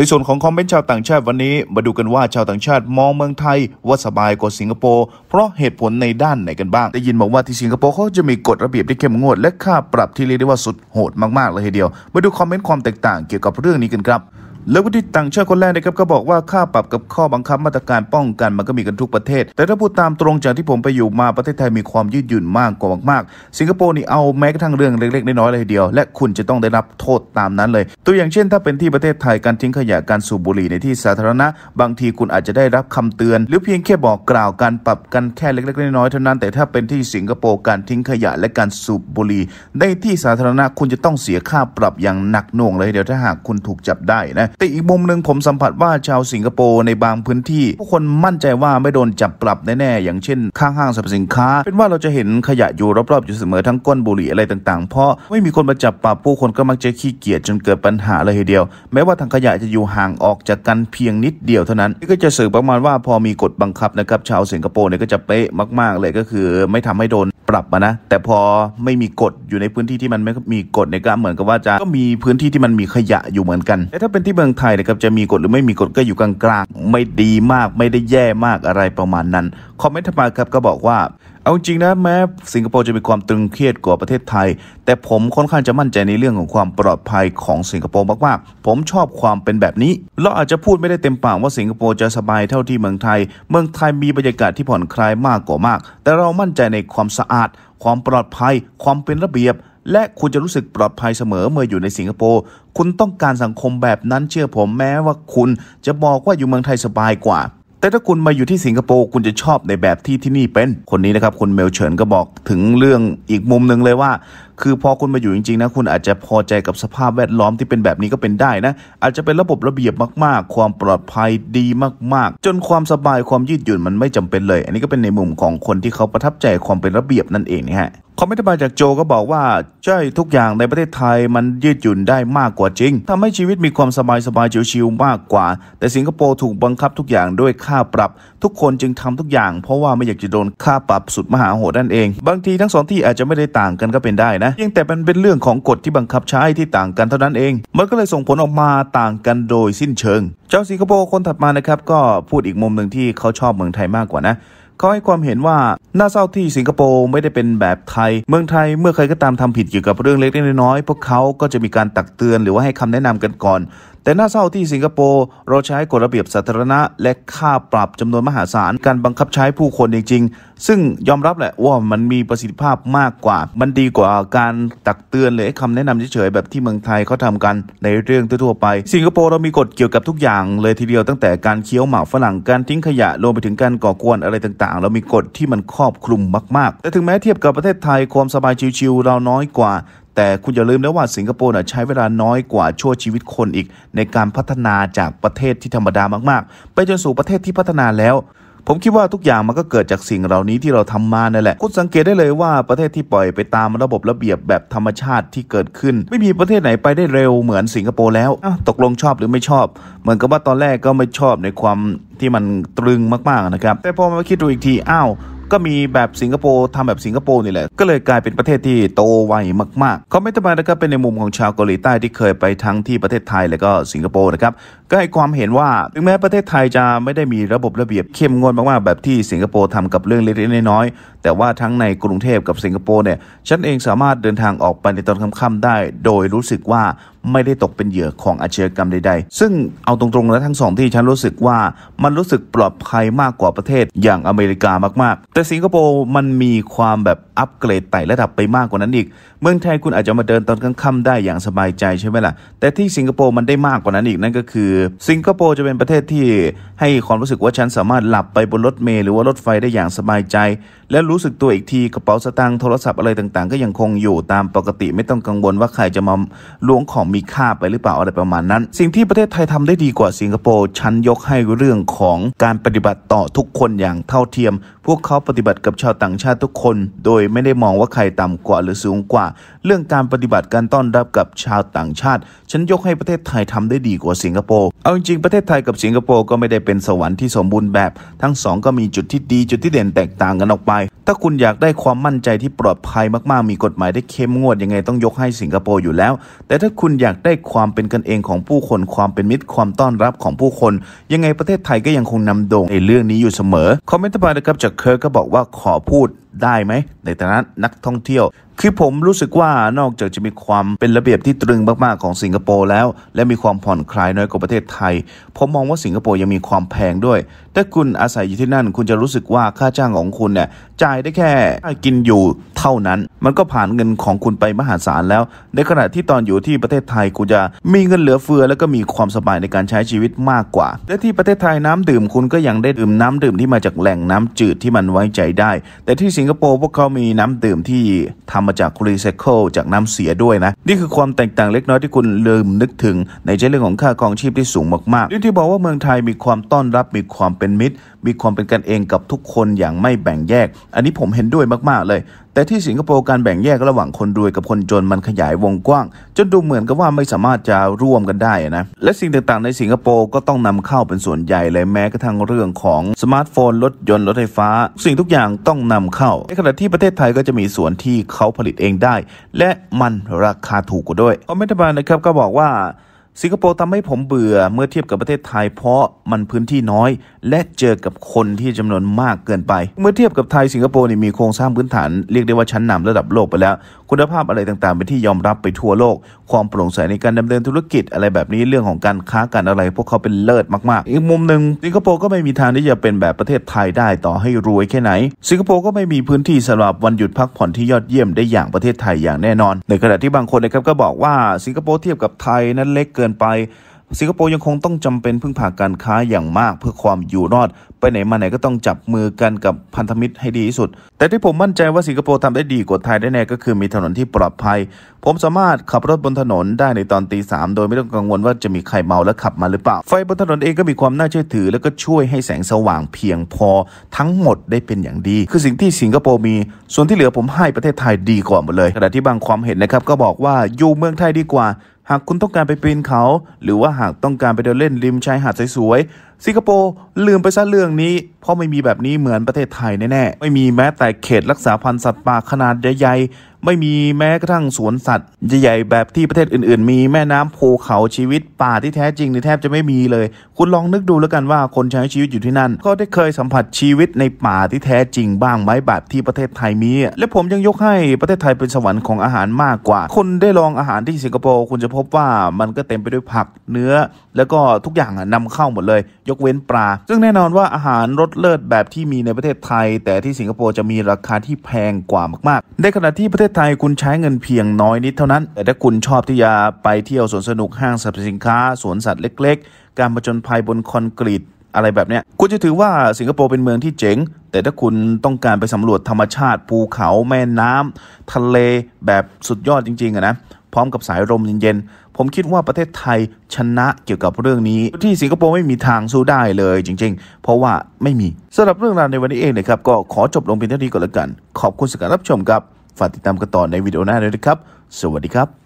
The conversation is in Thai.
ในส่วนของคอมเมนต์ชาวต่างชาติวันนี้มาดูกันว่าชาวต่างชาติมองเมืองไทยว่าสบายกว่าสิงคโปร์เพราะเหตุผลในด้านไหนกันบ้างได้ยินบอกว่าที่สิงคโปร์เขาจะมีกฎระเบียบที่เข้มงวดและค่าปรับที่เรียกได้ว่าสุดโหดมากๆเลยทีเดียวมาดูคอมเมนต์ความแตกต่างเกี่ยวกับเรื่องนี้กันครับแล้ววุฒิต่างชาติคนแรกนะครับก็บอกว่าค่าปรับกับข้อบังคับมาตรการป้องกันมันก็มีกันทุกประเทศ แต่ถ้าพูดตามตรงจากที่ผมไปอยู่มาประเทศไทยมีความยืดหยุ่นมากกว่ามากๆสิงคโปร์นี่เอาแม้กระทั่งเรื่องเล็กๆน้อยๆเลยเดียวและคุณจะต้องได้รับโทษตามนั้นเลย ตัวอย่างเช่น ถ้าเป็นที่ประเทศไทยการทิ้งขยะการสูบบุหรี่ ในที่สาธารณะบางทีคุณอาจจะได้รับคำเตือนหรือเพียงแค่บอกกล่าวการปรับกันแค่เล็กๆ น้อยๆเท่านั้น แต่ถ้าเป็นที่สิงคโปร์การทิ้งขยะและการสูบบุหรี่ในที่สาธารณะคุณจะต้องเสียค่าปรับอย่างหนักหน่วงเลยเดียวถ้าหากคุณถูกจับได้นะแต่อีกมุมหนึ่งผมสัมผัสว่าชาวสิงคโปร์ในบางพื้นที่ผู้คนมั่นใจว่าไม่โดนจับปรับแน่ๆ อย่างเช่น ข้างห้างสรรพสินค้า เป็นว่าเราจะเห็นขยะอยู่รอบๆอยู่เสมอทั้งก้นบุหรี่อะไรต่าง ๆ เพราะไม่มีคนมาจับปรับผู้คนก็มักจะขี้เกียจจนเกิดปัญหาเลยทีเดียวแม้ว่าทางขยะจะอยู่ห่างออกจากกันเพียงนิดเดียวเท่านั้นนี่ก็จะสื่อประมาณว่าพอมีกฎบังคับนะครับชาวสิงคโปร์เนี่ยก็จะเป๊ะมาก ๆเลยก็คือ ไม่ทำให้โดนปรับนะแต่พอไม่มีกฎอยู่ในพื้นที่ที่มันไม่มีกฎเนี่ยก็เหมือนกับว่าจะก็มีพื้นที่ที่มันมีขยะอยู่เหมือนกัน แต่ถ้าเป็นที่เมืององไทยนะครับจะมีกฎหรือไม่มีกฎก็อยู่กลางๆไม่ดีมากไม่ได้แย่มากอะไรประมาณนั้นคอมเมนต์มาครับก็บอกว่าเอาจริงนะแม้สิงคโปร์จะมีความตึงเครียดกว่าประเทศไทย แต่ผมค่อนข้างจะมั่นใจในเรื่องของความปลอดภัยของสิงคโปร์มากๆผมชอบความเป็นแบบนี้ เราอาจจะพูดไม่ได้เต็มปากว่าสิงคโปร์จะสบายเท่าที่เมืองไทย เมืองไทยมีบรรยากาศที่ผ่อนคลายมากกว่ามาก แต่เรามั่นใจในความสะอาด ความปลอดภัย ความเป็นระเบียบและคุณจะรู้สึกปลอดภัยเสมอเมื่ออยู่ในสิงคโปร์ คุณต้องการสังคมแบบนั้นเชื่อผมแม้ว่าคุณจะบอกว่าอยู่เมืองไทยสบายกว่า แต่ถ้าคุณมาอยู่ที่สิงคโปร์คุณจะชอบในแบบที่ที่นี่เป็น คนนี้นะครับคุณเมลเฉินก็บอกถึงเรื่องอีกมุมหนึ่งเลยว่า คือพอคุณมาอยู่จริงๆนะคุณอาจจะพอใจกับสภาพแวดล้อมที่เป็นแบบนี้ก็เป็นได้นะ อาจจะเป็นระบบระเบียบมากๆ ความปลอดภัยดีมากๆ จนความสบายความยืดหยุ่นมันไม่จำเป็นเลย อันนี้ก็เป็นในมุมของคนที่เขาประทับใจความเป็นระเบียบนั่นเองนะฮะคอมเมนต์มาจากโจก็บอกว่าใช่ทุกอย่างในประเทศไทยมันยืดหยุ่นได้มากกว่าจริง ทำให้ชีวิตมีความสบายสบายชิวๆมากกว่า แต่สิงคโปร์ถูกบังคับทุกอย่างด้วยค่าปรับ ทุกคนจึงทำทุกอย่าง เพราะว่าไม่อยากจะโดนค่าปรับสุดมหาโหดนั่นเอง บางทีทั้งสองที่อาจจะไม่ได้ต่างกันก็เป็นได้นะยิ่งแต่มันเป็นเรื่องของกฎที่บังคับใช้ที่ต่างกันเท่านั้นเองมันก็เลยส่งผลออกมาต่างกันโดยสิ้นเชิง เจ้าสิงคโปร์คนถัดมานะครับ ก็พูดอีกมุมหนึ่งที่เขาชอบเมืองไทยมากกว่านะเขาให้ความเห็นว่าน่าเศร้าที่สิงคโปร์ไม่ได้เป็นแบบไทย เมืองไทยเมื่อใครก็ตามทำผิดเกี่ยวกับเรื่องเล็กน้อยๆพวกเขาก็จะมีการตักเตือนหรือว่าให้คำแนะนำกันก่อน แต่น่าเศร้าที่สิงคโปร์เราใช้กฎระเบียบสาธารณะ และค่าปรับจำนวนมหาศาล การบังคับใช้ผู้คนจริงซึ่งยอมรับแหละว่ามันมีประสิทธิภาพมากกว่า มันดีกว่าการตักเตือนหรือคำแนะนำเฉยๆแบบที่เมืองไทยเขาทากันในเรื่องทั่วไป สิงคโปร์เรามีกฎเกี่ยวกับทุกอย่างเลยทีเดียว ตั้งแต่การเคี้ยวหมากฝรั่ง การทิ้งขยะ รวมไปถึงการก่อกวนอะไรต่างๆ เรามีกฎที่มันครอบคลุมมากๆ แต่ถึงแม้เทียบกับประเทศไทยความสบายชิวๆเราน้อยกว่า แต่คุณอย่าลืมนะว่าสิงคโปร์ใช้เวลาน้อยกว่าชั่วชีวิตคนอีก ในการพัฒนาจากประเทศที่ธรรมดามากๆ ไปจนสู่ประเทศที่พัฒนาแล้วผมคิดว่าทุกอย่างมันก็เกิดจากสิ่งเหล่านี้ที่เราทำมานั่นแหละ คุณสังเกตได้เลยว่าประเทศที่ปล่อยไปตามระบบระเบียบแบบธรรมชาติที่เกิดขึ้น ไม่มีประเทศไหนไปได้เร็วเหมือนสิงคโปร์แล้วตกลงชอบหรือไม่ชอบเหมือนกับว่าตอนแรกก็ไม่ชอบในความที่มันตรึงมาก ๆ นะครับแต่พอมาคิดดูอีกทีอ้าวก็มีแบบสิงคโปร์ทำแบบสิงคโปร์นี่แหละ ก็เลยกลายเป็นประเทศที่โตไวมากๆเขาไม่ทำต่มนะครับเป็นในมุมของชาวเกาหลีใต้ที่เคยไปทั้งที่ประเทศไทยและก็สิงคโปร์นะครับ ก็ให้ความเห็นว่าถึงแม้ประเทศไทยจะไม่ได้มีระบบระเบียบเข้มงวดมากๆแบบที่สิงคโปร์ทำกับเรื่องเล็กๆน้อยแต่ว่าทั้งในกรุงเทพกับสิงคโปร์เนี่ย ฉันเองสามารถเดินทางออกไปในตอนค่ำๆได้ โดยรู้สึกว่าไม่ได้ตกเป็นเหยื่อของอาชญากรรมใดๆ ซึ่งเอาตรงๆแล้วทั้งสองที่ฉันรู้สึกว่ามันรู้สึกปลอดภัยมากกว่าประเทศอย่างอเมริกามากๆ แต่สิงคโปร์มันมีความแบบอัปเกรดไต่ระดับไปมากกว่านั้นอีก เมืองไทยคุณอาจจะมาเดินตอนกลางค่ำได้อย่างสบายใจใช่ไหมล่ะ แต่ที่สิงคโปร์มันได้มากกว่านั้นอีก นั่นก็คือ สิงคโปร์จะเป็นประเทศที่ ให้ความรู้สึกว่าฉันสามารถหลับไปบนรถเมล์หรือว่ารถไฟได้อย่างสบายใจและรู้สึกตัวอีกทีกระเป๋าสตางค์โทรศัพท์อะไรต่างๆก็ยังคงอยู่ตามปกติไม่ต้องกังวลว่าใครจะมาล้วงของมีค่าไปหรือเปล่าอะไรประมาณนั้น สิ่งที่ประเทศไทยทำได้ดีกว่าสิงคโปร์ชั้นยกให้เรื่องของการปฏิบัติต่อทุกคนอย่างเท่าเทียมพวกเขาปฏิบัติกับชาวต่างชาติทุกคน โดยไม่ได้มองว่าใครต่ำกว่าหรือสูงกว่า เรื่องการปฏิบัติการต้อนรับกับชาวต่างชาติฉันยกให้ประเทศไทยทำได้ดีกว่าสิงคโปร์เอาจริงประเทศไทยกับสิงคโปร์ก็ไม่ได้เป็นสวรรค์ที่สมบูรณ์แบบทั้งสองก็มีจุดที่ดีจุดที่เด่นแตกต่างกันออกไป ถ้าคุณอยากได้ความมั่นใจที่ปลอดภัยมากๆมีกฎหมายได้เข้มงวด ยังไงต้องยกให้สิงคโปร์อยู่แล้ว แต่ถ้าคุณอยากได้ความเป็นกันเองของผู้คน ความเป็นมิตรความต้อนรับของผู้คน ยังไงประเทศไทยก็ยังคงนำโด่งในเรื่องนี้อยู่เสมอคอมเมนต์อไปนะครับจากเคิร์กก็บอกว่าขอพูดได้ไหมในฐานะนักท่องเที่ยว คือผมรู้สึกว่านอกจากจะมีความเป็นระเบียบที่ตรึงมากๆของสิงคโปร์แล้ว และมีความผ่อนคลายน้อยกว่าประเทศไทยผมมองว่าสิงคโปร์ยังมีความแพงด้วยถ้าคุณอาศัยอยู่ที่นั่นคุณจะรู้สึกว่าค่าจ้างของคุณเนี่ยจ่ายได้แค่กินอยู่ เท่านั้นมันก็ผ่านเงินของคุณไปมหาศาลแล้วในขณะที่ตอนอยู่ที่ประเทศไทยคุณจะมีเงินเหลือเฟือแล้วก็มีความสบายในการใช้ชีวิตมากกว่าและที่ประเทศไทยน้ำดื่มคุณก็ยังได้ดื่มน้ำดื่มที่มาจากแหล่งน้ำจืดที่มันไว้ใจได้ แต่ที่สิงงคโปร์พวกเขามีน้ำดื่มที่ทำมาจากรีไซเคิลจากน้ำเสียด้วยนะ นี่คือความแตกต่างเล็กน้อยที่คุณลืมนึกถึง ในเรื่องของค่าครองชีพที่สูงมากๆที่บอกว่าเมืองไทยมีความต้อนรับมีความเป็นมิตรมีความเป็นกันเองกับทุกคนอย่างไม่แบ่งแยก อันนี้ผมเห็นด้วยมาก ๆเลย แต่ที่สิงคโปร์การแบ่งแยก ระหว่างคนรวยกับคนจนมันขยายวงกว้าง จนดูเหมือนกับว่าไม่สามารถจะร่วมกันได้นะ และสิ่งต่างๆในสิงคโปร์ก็ต้องนำเข้าเป็นส่วนใหญ่เลยแม้กระทั่งเรื่องของสมาร์ทโฟนรถยนต์รถไฟฟ้า สิ่งทุกอย่างต้องนำเข้า ในขณะที่ประเทศไทยก็จะมีส่วนที่เขาผลิตเองได้ และมันราคาถูกกว่าด้วยรัฐบาลนะครับก็บอกว่าสิงคโปร์ทำให้ผมเบื่อเมื่อเทียบกับประเทศไทยเพราะมันพื้นที่น้อยและเจอกับคนที่จำนวนมากเกินไป เมื่อเทียบกับไทยสิงคโปร์นี่มีโครงสร้างพื้นฐาน เรียกได้ว่าชั้นนำระดับโลกไปแล้วคุณภาพอะไรต่างๆเป็นที่ยอมรับไปทั่วโลก ความโปร่งใสในการดำเนินธุรกิจ อะไรแบบนี้เรื่องของการค้าการอะไร พวกเขาเป็นเลิศมากๆอีกมุมหนึ่งสิงคโปร์ก็ไม่มีทางที่จะเป็นแบบประเทศไทยได้ต่อให้รวยแค่ไหนสิงคโปร์ก็ไม่มีพื้นที่สำหรับวันหยุดพักผ่อนที่ยอดเยี่ยมได้อย่างประเทศไทยอย่างแน่นอน ในขณะที่บางคนนะครับก็บอกว่าสิงคโปร์เทียบกับไทยนั้นเล็กเกินนไปสิงคโปร์ยังคงต้องจำเป็นพึ่งพาการค้าอย่างมากเพื่อความอยู่รอด ไปไหนมาไหนก็ต้องจับมือกันกับพันธมิตรให้ดีที่สุด แต่ที่ผมมั่นใจว่าสิงคโปร์ทำได้ดีกว่าไทยได้แน่ก็คือมีถนนที่ปลอดภัย ผมสามารถขับรถบนถนนได้ในตอนตีสามโดยไม่ต้องกังวลว่าจะมีใครเมาแล้วขับมาหรือเปล่าไฟบนถนนเองก็มีความน่าเชื่อถือและก็ช่วยให้แสงสว่างเพียงพอทั้งหมดได้เป็นอย่างดี คือสิ่งที่สิงคโปร์มีส่วนที่เหลือผมให้ประเทศไทยดีกว่าหมดเลยขณะที่บางความเห็นนะครับก็บอกว่าอยู่เมืองไทยดีกว่าหากคุณต้องการไปปีนเขา หรือว่าหากต้องการไปเดินเล่นริมชายหาดสวยๆสิงคโปร์ลืมไปซะเรื่องนี้ราะไม่มีแบบนี้เหมือนประเทศไทยแน่ๆไม่มีแม้แต่เขตรักษาพันธุ์สัตว์ป่าขนาดใหญ่ๆไม่มีแม้กระทั่งสวนสัตว์ใหญ่ๆแบบที่ประเทศอื่นๆ มีแม่น้ำภูเขาชีวิต ป่าที่แท้จริงนแทบจะไม่มีเลย คุณลองนึกดูแล้วกันว่าคนใช้ชีวิตอยู่ที่นั่นก็ได้เคยสัมผัสชีวิตในป่าที่แท้จริงบ้างไหมแบบที่ประเทศไทยมีและผมยังยกให้ประเทศไทยเป็นสวรรค์ของอาหารมากกว่าคนได้ลองอาหารที่สิงคโปร์คุณจะพบว่ามันก็เต็มไปด้วยผักเนื้อ แล้วก็ทุกอย่างนำเข้าหมดเลย ยกเว้นปลาซึ่งแน่นอนว่าอาหารรสเลิศแบบที่มีในประเทศไทย แต่ที่สิงคโปร์จะมีราคาที่แพงกว่ามากๆ ในขณะที่ประเทศไทยคุณใช้เงินเพียงน้อยนิดเท่านั้น แต่ถ้าคุณชอบที่จะไปเที่ยวสวนสนุกห้างสรรพสินค้าสวนสัตว์เล็กๆการผจญภัยบนคอนกรีตอะไรแบบเนี้ยคุณจะถือว่าสิงคโปร์เป็นเมืองที่เจ๋งแต่ถ้าคุณต้องการไปสำรวจธรรมชาติภูเขาแม่น้ำทะเลแบบสุดยอดจริงๆอะนะพร้อมกับสายลมเย็นๆ ผมคิดว่าประเทศไทยชนะเกี่ยวกับเรื่องนี้ ที่สิงคโปร์ไม่มีทางสู้ได้เลยจริงๆ เพราะว่าไม่มี สำหรับเรื่องราวในวันนี้เองนะครับ ก็ขอจบลงเพียงเท่านี้ก่อนละกัน ขอบคุณสำหรับรับชมครับ ฝากติดตามกันต่อในวิดีโอหน้าด้วยนะครับ สวัสดีครับ